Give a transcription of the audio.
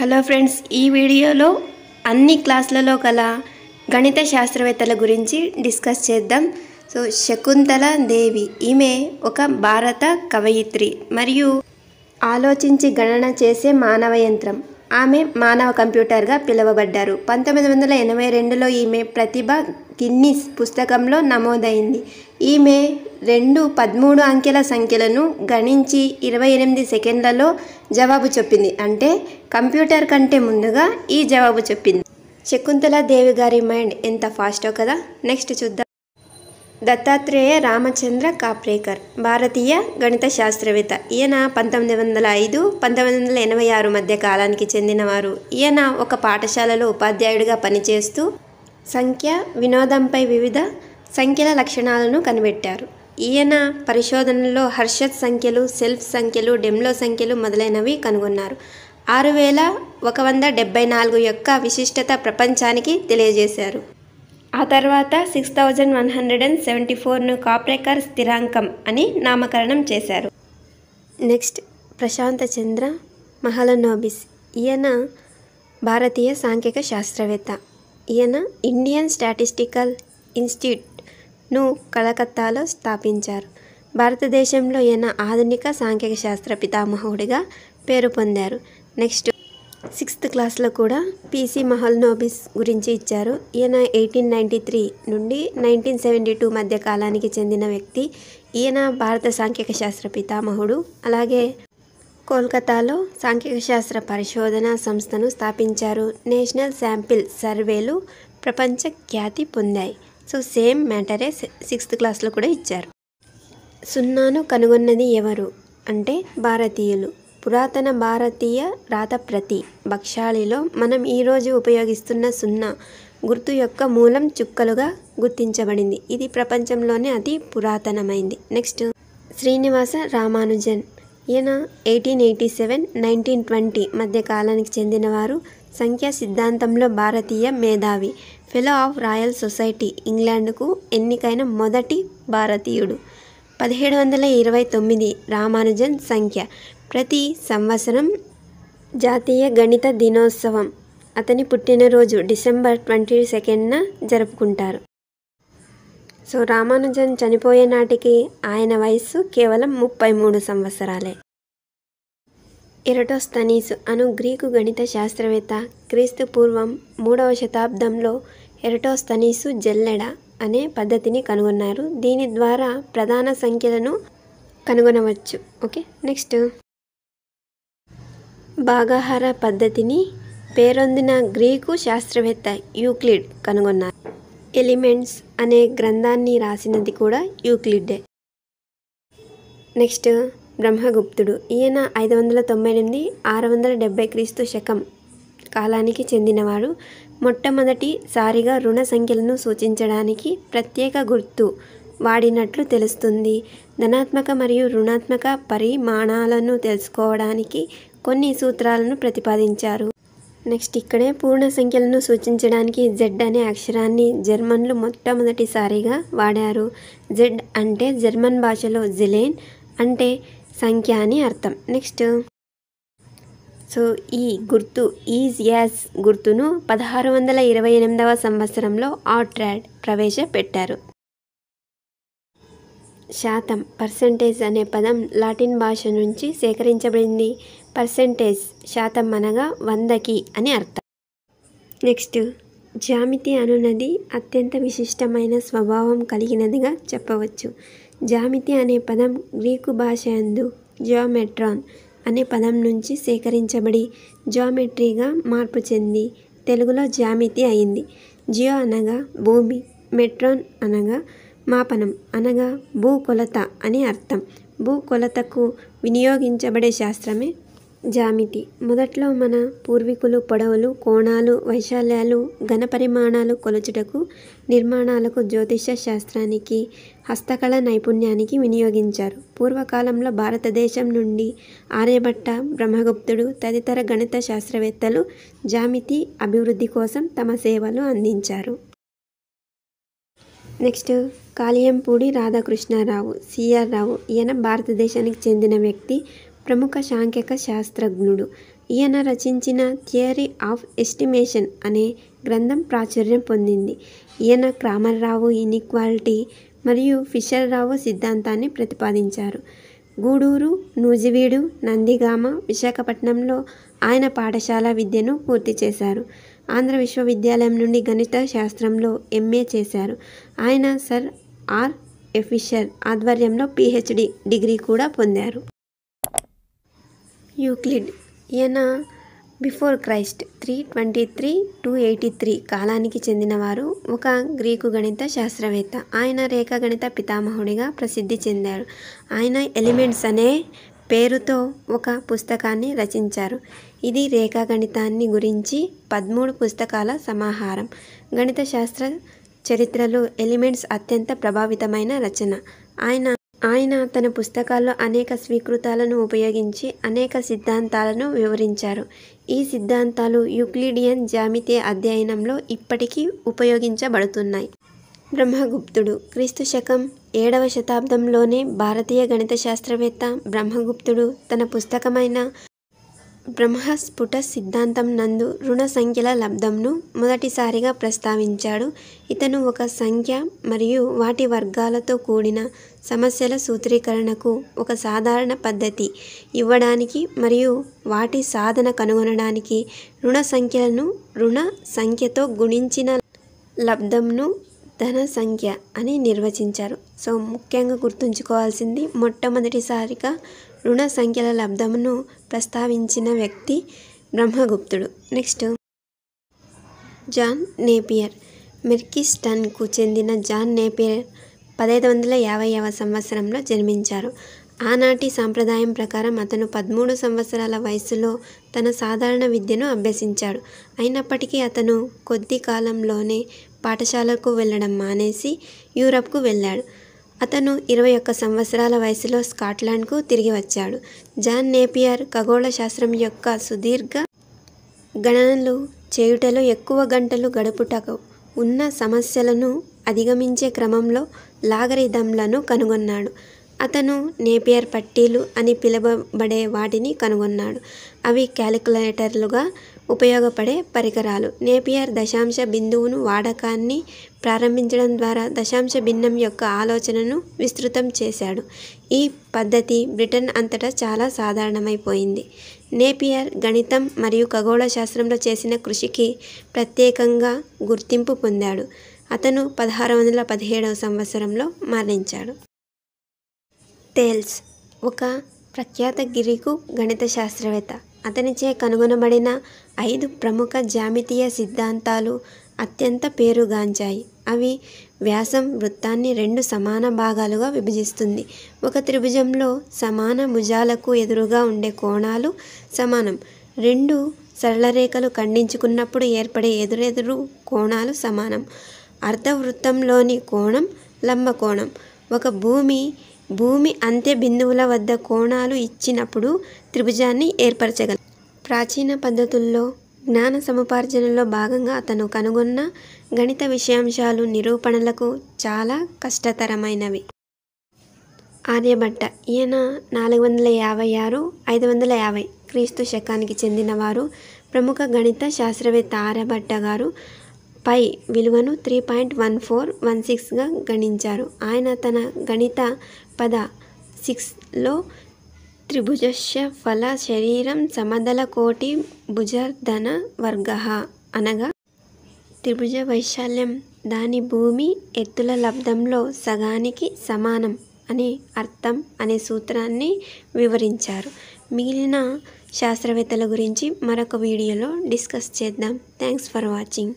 hello friends ఈ వీడియోలో అన్ని క్లాసులలో గల గణిత శాస్త్రవేత్తల గురించి డిస్కస్ చేద్దాం సో శకుంతల దేవి ఈమె ఒక భారత కవయిత్రి మరియు ఆలోచించి గణన చేసే మానవ యంత్రం ఆమె మానవ కంప్యూటర్గా పిలువబడ్డారు పంతొమ్మిది వందల ఎనభై రెండులో ఈమె ప్రతిభ గిన్నిస్ పుస్తకంలో నమోదైంది ఈమె రెండు పదమూడు అంకెల సంఖ్యలను గణించి ఇరవై ఎనిమిది సెకండ్లలో జవాబు చెప్పింది అంటే కంప్యూటర్ కంటే ముందుగా ఈ జవాబు చెప్పింది శకుంతల దేవి గారి మైండ్ ఎంత ఫాస్టో కదా నెక్స్ట్ చూద్దాం దత్తాత్రేయ రామచంద్ర కాప్రేకర్ భారతీయ గణిత శాస్త్రవేత్త ఈయన పంతొమ్మిది వందల ఐదు పంతొమ్మిది వందల ఎనభై ఆరు మధ్య కాలానికి చెందినవారు ఈయన ఒక పాఠశాలలో ఉపాధ్యాయుడిగా పనిచేస్తూ సంఖ్య వినోదంపై వివిధ సంఖ్యల లక్షణాలను కనిపెట్టారు ఈయన పరిశోధనలో హర్షత్ సంఖ్యలు సెల్ఫ్ సంఖ్యలు డెమ్లో సంఖ్యలు మొదలైనవి కనుగొన్నారు ఆరు వేల ఒక వంద డెబ్బై నాలుగు యొక్క విశిష్టత ప్రపంచానికి తెలియజేశారు ఆ తర్వాత six thousand one hundred and seventy ఫోర్ను కాప్రేకర్ స్థిరాంకం అని నామకరణం చేశారు నెక్స్ట్ ప్రశాంత చంద్ర మహలనోబిస్ ఈయన భారతీయ సాంఖ్యక శాస్త్రవేత్త ఈయన ఇండియన్ స్టాటిస్టికల్ ఇన్స్టిట్యూట్ను కలకత్తాలో స్థాపించారు భారతదేశంలో ఈయన ఆధునిక సాంఖ్యక శాస్త్ర పితామహుడిగా పేరు పొందారు నెక్స్ట్ సిక్స్త్ క్లాస్లో కూడా పీసీ మహల్ నోబిస్ గురించి ఇచ్చారు ఈయన ఎయిటీన్ నైంటీ త్రీ నుండి నైన్టీన్ సెవెంటీ టూ మధ్య కాలానికి చెందిన వ్యక్తి ఈయన భారత సాంఖ్యక శాస్త్ర పితామహుడు అలాగే కోల్కతాలో సాంఖ్యక శాస్త్ర పరిశోధన సంస్థను స్థాపించారు నేషనల్ శాంపిల్ సర్వేలు ప్రపంచ ఖ్యాతి పొందాయి సో సేమ్ మ్యాటరే సిక్స్త్ క్లాస్లో కూడా ఇచ్చారు సున్నాను కనుగొన్నది ఎవరు అంటే భారతీయులు పురాతన భారతీయ రాతప్రతి భక్షాళిలో మనం ఈరోజు ఉపయోగిస్తున్న సున్నా గుర్తు యొక్క మూలం చుక్కలుగా గుర్తించబడింది ఇది ప్రపంచంలోనే అతి పురాతనమైంది నెక్స్ట్ శ్రీనివాస రామానుజన్ ఈయన eighteen eighty seven nineteen twenty మధ్య కాలానికి చెందినవారు సంఖ్యా సిద్ధాంతంలో భారతీయ మేధావి ఫెలో ఆఫ్ రాయల్ సొసైటీ ఇంగ్లాండ్కు ఎన్నికైన మొదటి భారతీయుడు పదిహేడు వందల ఇరవై తొమ్మిది రామానుజన్ సంఖ్య ప్రతి సంవత్సరం జాతీయ గణిత దినోత్సవం అతని పుట్టినరోజు డిసెంబర్ ట్వంటీ సెకండ్న జరుపుకుంటారు సో రామానుజన్ చనిపోయే నాటికి ఆయన వయస్సు కేవలం ముప్పై మూడు సంవత్సరాలే ఎరటోస్తనీసు అను గ్రీకు గణిత శాస్త్రవేత్త క్రీస్తు పూర్వం మూడవ శతాబ్దంలో ఎరటోస్తనీసు జల్లెడ అనే పద్ధతిని కనుగొన్నారు దీని ద్వారా ప్రధాన సంఖ్యలను కనుగొనవచ్చు ఓకే నెక్స్ట్ భాగాహార పద్ధతిని పేరొందిన గ్రీకు శాస్త్రవేత్త యూక్లిడ్ కనుగొన్నారు ఎలిమెంట్స్ అనే గ్రంథాన్ని రాసినది కూడా యూక్లిడ్డే నెక్స్ట్ బ్రహ్మగుప్తుడు ఈయన ఐదు వందల తొంభై ఎనిమిది ఆరు వందల డెబ్బై క్రీస్తు శకం కాలానికి చెందినవాడు మొట్టమొదటిసారిగా రుణ సంఖ్యలను సూచించడానికి ప్రత్యేక గుర్తు వాడినట్లు తెలుస్తుంది ధనాత్మక మరియు రుణాత్మక పరిమాణాలను తెలుసుకోవడానికి కొన్ని సూత్రాలను ప్రతిపాదించారు నెక్స్ట్ ఇక్కడే పూర్ణ సంఖ్యలను సూచించడానికి జెడ్ అనే అక్షరాన్ని జర్మన్లు మొట్టమొదటిసారిగా వాడారు జెడ్ అంటే జర్మన్ భాషలో జిలేన్ అంటే సంఖ్య అని అర్థం నెక్స్ట్ సో ఈ గుర్తు ఈజ్ యాజ్ గుర్తును పదహారు వందల ఇరవై ఎనిమిదవ సంవత్సరంలో ఆట్రాడ్ ప్రవేశపెట్టారు శాతం పర్సంటేజ్ అనే పదం లాటిన్ భాష నుంచి సేకరించబడింది పర్సెంటేజ్ శాతం అనగా వందకి అని అర్థం నెక్స్ట్ జామితి అనునది అత్యంత విశిష్టమైన స్వభావం కలిగినదిగా చెప్పవచ్చు జామితి అనే పదం గ్రీకు భాష యందు జియోమెట్రాన్ అనే పదం నుంచి సేకరించబడి జామెట్రీగా మార్పు చెంది తెలుగులో జామితి అయింది జియో అనగా భూమి మెట్రాన్ అనగా మాపనం అనగా భూ అని అర్థం భూ వినియోగించబడే శాస్త్రమే జామితి మొదట్లో మన పూర్వీకులు పొడవులు కోణాలు వైశాల్యాలు ఘనపరిమాణాలు కొలుచుటకు నిర్మాణాలకు జ్యోతిష శాస్త్రానికి హస్తకళ నైపుణ్యానికి వినియోగించారు పూర్వకాలంలో భారతదేశం నుండి ఆర్యభట్ట బ్రహ్మగుప్తుడు తదితర గణిత శాస్త్రవేత్తలు జామితి అభివృద్ధి కోసం తమ సేవలు అందించారు నెక్స్ట్ కాళియంపూడి రాధాకృష్ణారావు సిఆర్ రావు ఈయన భారతదేశానికి చెందిన వ్యక్తి ప్రముఖ సాంఖ్యక శాస్త్రజ్ఞుడు ఈయన రచించిన థియరీ ఆఫ్ ఎస్టిమేషన్ అనే గ్రంథం ప్రాచుర్యం పొందింది ఈయన క్రామర్రావు ఇన్ఈక్వాలిటీ మరియు ఫిషర్రావు సిద్ధాంతాన్ని ప్రతిపాదించారు గూడూరు నూజివీడు నందిగామ విశాఖపట్నంలో ఆయన పాఠశాల విద్యను పూర్తి చేశారు ఆంధ్ర విశ్వవిద్యాలయం నుండి గణిత శాస్త్రంలో ఎంఏ చేశారు ఆయన సర్ ఆర్ ఎఫిషర్ ఆధ్వర్యంలో పిహెచ్డి డిగ్రీ కూడా పొందారు యూక్లిడ్ ఈయన before Christ three twenty three two eighty three కాలానికి చెందినవారు ఒక గ్రీకు గణిత శాస్త్రవేత్త ఆయన రేఖాగణిత పితామహుడిగా ప్రసిద్ధి చెందారు ఆయన ఎలిమెంట్స్ అనే పేరుతో ఒక పుస్తకాన్ని రచించారు ఇది రేఖాగణితాన్ని గురించి పదమూడు పుస్తకాల సమాహారం గణిత శాస్త్ర చరిత్రలో ఎలిమెంట్స్ అత్యంత ప్రభావితమైన రచన ఆయన ఆయన తన పుస్తకాల్లో అనేక స్వీకృతాలను ఉపయోగించి అనేక సిద్ధాంతాలను వివరించారు ఈ సిద్ధాంతాలు యుక్లిడియన్ జామితే అధ్యయనంలో ఇప్పటికీ ఉపయోగించబడుతున్నాయి బ్రహ్మగుప్తుడు క్రీస్తు శకం ఏడవ శతాబ్దంలోనే భారతీయ గణిత శాస్త్రవేత్త బ్రహ్మగుప్తుడు తన పుస్తకమైన బ్రహ్మస్ఫుట సిద్ధాంతం నందు రుణ సంఖ్యల లబ్ధంను మొదటిసారిగా ప్రస్తావించాడు ఇతను ఒక సంఖ్య మరియు వాటి వర్గాలతో కూడిన సమస్యల సూత్రీకరణకు ఒక సాధారణ పద్ధతి ఇవ్వడానికి మరియు వాటి సాధన కనుగొనడానికి రుణ సంఖ్యలను రుణ సంఖ్యతో గుణించిన లబ్ధంను ధన సంఖ్య అని నిర్వచించారు సో ముఖ్యంగా గుర్తుంచుకోవాల్సింది మొట్టమొదటిసారిగా రుణ సంఖ్యల లబ్ధమును ప్రస్తావించిన వ్యక్తి బ్రహ్మగుప్తుడు నెక్స్ట్ జాన్ నేపియర్ మెర్కిస్టన్కు చెందిన జాన్ నేపియర్ పదహైదు వందల యాభైవ సంవత్సరంలో జన్మించారు ఆనాటి సాంప్రదాయం ప్రకారం అతను పదమూడు సంవత్సరాల వయసులో తన సాధారణ విద్యను అభ్యసించాడు అయినప్పటికీ అతను కొద్ది కాలంలోనే పాఠశాలకు వెళ్ళడం మానేసి యూరప్కు వెళ్ళాడు అతను ఇరవై ఒక్క సంవత్సరాల వయసులో స్కాట్లాండ్కు తిరిగి వచ్చాడు జాన్ నేపియర్ ఖగోళ శాస్త్రం యొక్క సుదీర్ఘ గణనలు చేయుటలో ఎక్కువ గంటలు గడుపుటకు ఉన్న సమస్యలను అధిగమించే క్రమంలో లాగరిథంలను కనుగొన్నాడు అతను నేపియర్ పట్టీలు అని పిలువబడే వాటిని కనుగొన్నాడు అవి క్యాలిక్యులేటర్లుగా ఉపయోగపడే పరికరాలు నేపియర్ దశాంశ బిందువును వాడకాన్ని ప్రారంభించడం ద్వారా దశాంశ భిన్నం యొక్క ఆలోచనను విస్తృతం చేశాడు ఈ పద్ధతి బ్రిటన్ అంతటా చాలా సాధారణమైపోయింది నేపియర్ గణితం మరియు ఖగోళ శాస్త్రంలో చేసిన కృషికి ప్రత్యేకంగా గుర్తింపు పొందాడు అతను పదహారు వందల పదిహేడవ సంవత్సరంలో మరణించాడు టేల్స్ ఒక ప్రఖ్యాత గిరికు గణిత శాస్త్రవేత్త అతనిచే కనుగొనబడిన ఐదు ప్రముఖ జ్యామితీయ సిద్ధాంతాలు అత్యంత పేరుగాంచాయి అవి వ్యాసం వృత్తాన్ని రెండు సమాన భాగాలుగా విభజిస్తుంది ఒక త్రిభుజంలో సమాన భుజాలకు ఎదురుగా ఉండే కోణాలు సమానం రెండు సరళరేఖలు ఖండించుకున్నప్పుడు ఏర్పడే ఎదురెదురు కోణాలు సమానం అర్ధవృత్తంలోని కోణం లంబకోణం ఒక భూమి భూమి అంత్య బిందువుల వద్ద కోణాలు ఇచ్చినప్పుడు త్రిభుజాన్ని ఏర్పరచగల ప్రాచీన పద్ధతుల్లో జ్ఞాన సముపార్జనలో భాగంగా అతను కనుగొన్న గణిత విషయాంశాలు నిరూపణలకు చాలా కష్టతరమైనవి ఆర్యభట్ట ఈయన నాలుగు వందల యాభై ఆరు ఐదు వందల యాభై క్రీస్తు శకానికి చెందినవారు ప్రముఖ గణిత శాస్త్రవేత్త ఆర్యభట్ట గారు పై విలువను three point one four one సిక్స్గా గణించారు ఆయన తన గణిత పద సిక్స్లో త్రిభుజస్య ఫల శరీరం సమదల కోటి భుజర్ధన వర్గ అనగా త్రిభుజ వైశాల్యం దాని భూమి ఎత్తుల లబ్ధంలో సగానికి సమానం అని అర్థం అనే సూత్రాన్ని వివరించారు మిగిలిన శాస్త్రవేత్తల గురించి మరొక వీడియోలో డిస్కస్ చేద్దాం థ్యాంక్స్ ఫర్ వాచింగ్